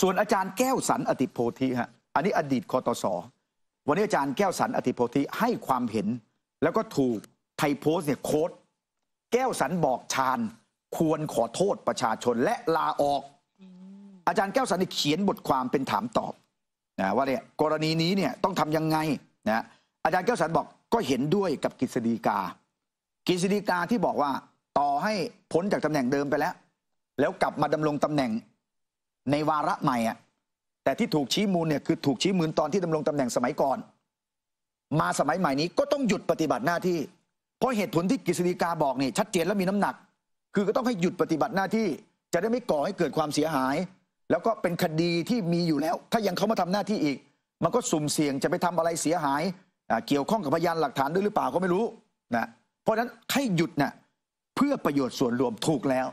ส่วนอาจารย์แก้วสันอติโพธิฮะอันนี้อดีตคอตส วันนี้อาจารย์แก้วสันอติโพธิให้ความเห็น แล้วก็ถูกไทยโพสเนี่ยโค้ดแก้วสันบอกชาญควรขอโทษประชาชนและลาออก อาจารย์แก้วสันเขียนบทความเป็นถามตอบนะว่าเนี่ยกรณีนี้เนี่ยต้องทำยังไงนะอาจารย์แก้วสันบอกก็เห็นด้วยกับกฤษฎีกา กฤษฎีกาที่บอกว่าต่อให้พ้นจากตำแหน่งเดิมไปแล้ว แล้วกลับมาดำรงตำแหน่งในวาระใหม่อ่ะแต่ที่ถูกชี้มูลเนี่ยคือถูกชี้มูล ตอนที่ดำรงตำแหน่งสมัยก่อน มาสมัยใหม่นี้ก็ต้องหยุดปฏิบัติหน้าที่เพราะเหตุผลที่กฤษฎีกาบอกนี่ชัดเจนและมีน้ำหนัก คือก็ต้องให้หยุดปฏิบัติหน้าที่ จะได้ไม่ก่อให้เกิดความเสียหาย แล้วก็เป็นคดีที่มีอยู่แล้ว ถ้ายังเขามาทำหน้าที่อีก มันก็สุ่มเสี่ยงจะไปทำอะไรเสียหาย เกี่ยวข้องกับพยานหลักฐานด้วยหรือเปล่าก็ไม่รู้นะเพราะฉะนั้นให้หยุดนะ่ะเพื่อประโยชน์ส่วนรวมถูกแล้ว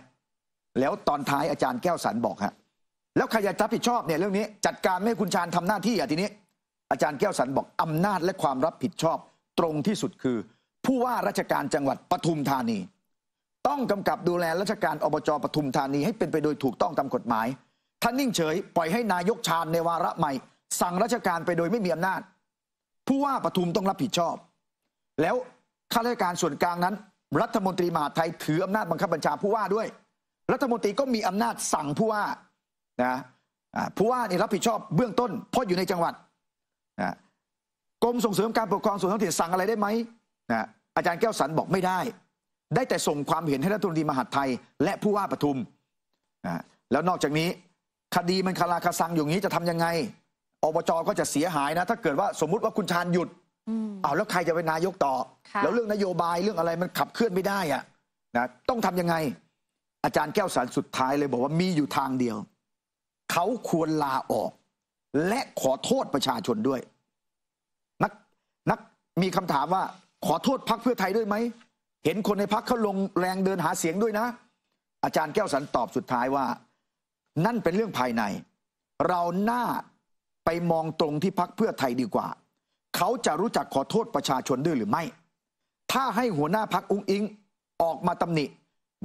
แล้วตอนท้ายอาจารย์แก้วสันบอกฮะแล้วใครจะรับผิดชอบ เนี่ย เรื่องนี้ จัดการไม่ให้คุณชาญทำหน้าที่อ่ะทีนี้ อาจารย์แก้วสันบอกอำนาจและความรับผิดชอบตรงที่สุดคือ ผู้ว่าราชการจังหวัดปทุมธานี ต้องกำกับดูแลราชการอบจปทุมธานีให้เป็นไปโดยถูกต้องตามกฎหมายท่านนิ่งเฉยปล่อยให้นายกชาญในวาระใหม่ สั่งราชการไปโดยไม่มีอำนาจ ผู้ว่าปทุมต้องรับผิดชอบ แล้วข้าราชการส่วนกลางนั้น รัฐมนตรีมหาไทยถืออำนาจบังคับบัญชาผู้ว่าด้วย รัฐมนตรีก็มีอำนาจสั่งผู้ว่านะผู้ว่าเนี่ยรับผิดชอบเบื้องต้นเพราะอยู่ในจังหวัดนะกรมส่งเสริมการปกครองส่วนท้องถิ่น สั่งอะไรได้ไหมนะอาจารย์แก้วสันบอกไม่ได้ ได้แต่ส่งความเห็น ให้รัฐมนตรีมหาดไทย และผู้ว่าปทุมนะแล้วนอกจากนี้คดีมันคาราคาซังอย่างนี้จะทํำยังไงอบจก็จะเสียหายนะ ถ้าเกิดว่าสมมุติว่าคุณชานหยุดอ้าวแล้วใครจะเป็นนายกต่อ แล้วเรื่องนโยบายเรื่องอะไรมันขับเคลื่อนไม่ได้อะนะต้องทํำยังไง อาจารย์แก้วสัรสุดท้ายเลยบอกว่ามีอยู่ทางเดียวเขาควรลาออก และขอโทษประชาชนด้วยนักนักมีคำถามว่า ขอโทษพักเพื่อไทยด้วยไหม เห็นคนในพักเขาลงแรงเดินหาเสียงด้วยนะ อาจารย์แก้วสันตอบสุดท้ายว่า นั่นเป็นเรื่องภายใน เราหน้าไปมองตรงที่พักเพื่อไทยดีกว่า เขาจะรู้จักขอโทษประชาชนด้วยหรือไม่ ถ้าให้หัวหน้าพักอุ้งอิงออกมาตำหนิ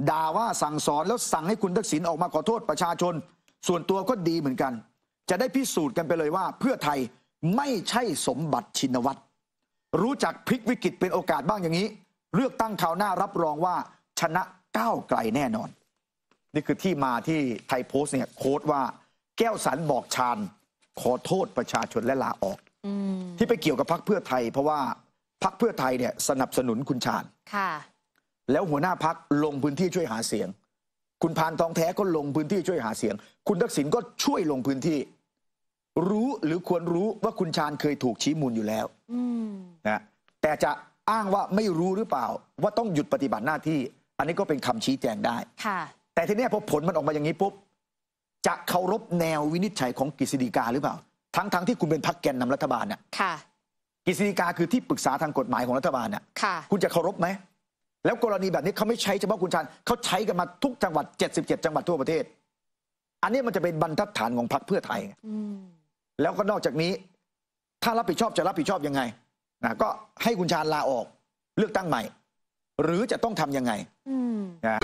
ด่าว่าสั่งสอนแล้วสั่งให้คุณทักษิณออกมาขอโทษประชาชนส่วนตัวก็ดีเหมือนกัน จะได้พิสูจน์กันไปเลยว่าเพื่อไทยไม่ใช่สมบัติชินวัตรรู้จักพลิกวิกฤตเป็นโอกาสบ้างอย่างนี้ เลือกตั้งคราวหน้ารับรองว่าชนะก้าวไกลแน่นอน นี่คือที่มาที่ไทยโพสต์เนี่ยโค้ดว่าแก้วสันบอกชาญ ขอโทษประชาชนและลาออกอที่ไปเกี่ยวกับพักเพื่อไทยเพราะว่าพักเพื่อไทยเนี่ยสนับสนุนคุณชาญแล้วหัวหน้าพักลงพื้นที่ช่วยหาเสียงคุณพานทองแท้ก็ลงพื้นที่ช่วยหาเสียง คุณทักษิณก็ช่วยลงพื้นที่ รู้หรือควรรู้ว่าคุณชาญเคยถูกชี้มูลอยู่แล้วนะ แต่จะอ้างว่าไม่รู้หรือเปล่า ว่าต้องหยุดปฏิบัติหน้าที่ อันนี้ก็เป็นคำชี้แจงได้ค่ะแต่ทีนี้พอผลมันออกมาอย่างนี้ปุ๊บจะเคารพแนววินิจฉัยของกฤษฎีกาหรือเปล่า ทั้งๆทที่คุณเป็นพักแกนนำรัฐบาลเนี่ยกฤษฎีกาคือที่ปรึกษาทางกฎหมายของรัฐบาลเนี่ยคุณจะเคารพไหมแล้วกรณีแบบนี้เขาไม่ใช้เฉพาะคุณชานเขาใช้กันมาทุกจังหวัด 77 จังหวัดทั่วประเทศ อันนี้มันจะเป็นบรรทัดฐานของพรรคเพื่อไทย แล้วก็นอกจากนี้ ถ้ารับผิดชอบจะรับผิดชอบยังไงนะก็ให้คุณชานลาออกเลือกตั้งใหม่ หรือจะต้องทำยังไงนะ